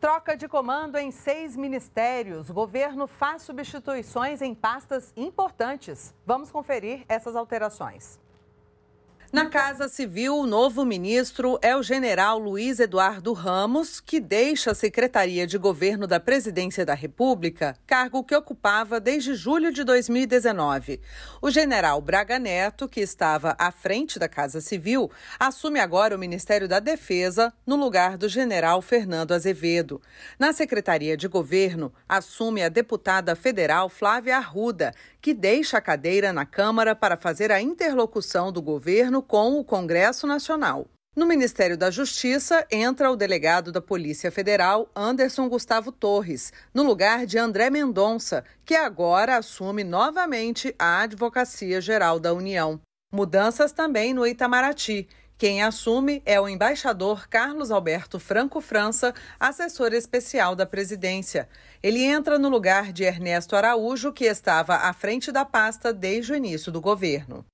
Troca de comando em seis ministérios. O governo faz substituições em pastas importantes. Vamos conferir essas alterações. Na Casa Civil, o novo ministro é o general Luiz Eduardo Ramos, que deixa a Secretaria de Governo da Presidência da República, cargo que ocupava desde julho de 2019. O general Braga Neto, que estava à frente da Casa Civil, assume agora o Ministério da Defesa, no lugar do general Fernando Azevedo. Na Secretaria de Governo, assume a deputada federal Flávia Arruda, que deixa a cadeira na Câmara para fazer a interlocução do governo com o Congresso Nacional. No Ministério da Justiça entra o delegado da Polícia Federal, Anderson Gustavo Torres, no lugar de André Mendonça, que agora assume novamente a Advocacia Geral da União. Mudanças também no Itamaraty, quem assume é o embaixador Carlos Alberto Franco França, assessor especial da presidência. Ele entra no lugar de Ernesto Araújo, que estava à frente da pasta desde o início do governo.